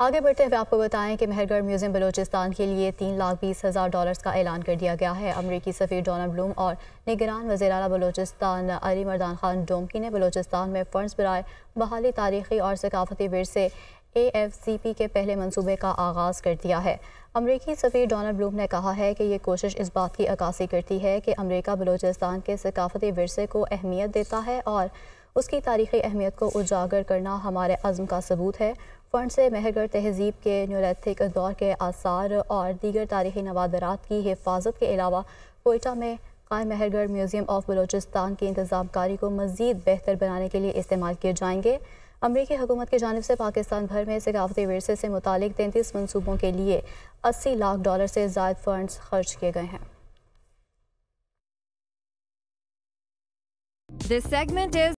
आगे बढ़ते हुए आपको बताएं कि मेहरगढ़ म्यूजियम बलोचिस्तान के लिए तीन लाख बीस हज़ार डॉलर्स का ऐलान कर दिया गया है अमरीकी सफ़ी डोनाल्ड ब्लूम और निगरान वजी अला बलोचिस्तान अली मरदान खान डोमकी ने बलोचिस्तान में फ़ंड्स बरए बहाली तारीखी और सकाफती वरसे ए एफ सी पी के पहले मनसूबे का आगाज़ कर दिया है अमरीकी सफी डोनाल्ड ब्लूम ने कहा है कि ये कोशिश इस बात की अक्सी करती है कि अमरीका बलोचिस्तान के सकाफती वरसे को अहमियत देता है और उसकी तारीख़ी अहमियत को उजागर करना हमारे अज़म का सबूत है फ़ंड से महरगढ़ तहजीब के न्यूलैथिक दौर के आसार और दीगर तारीखी नवादरात की हिफाजत के अलावा कोयटा में कायम महरगढ़ म्यूज़ियम ऑफ बलोचिस्तान की इंतज़ामकारी को मज़ीद बेहतर बनाने के लिए इस्तेमाल किए जाएंगे अमरीकी हुकूमत की जानब से पाकिस्तान भर में सकाफती वरसे से मुतक तैंतीस मनसूबों के लिए अस्सी लाख डॉलर से जायद फ़ंड्स खर्च किए गए हैं This segment is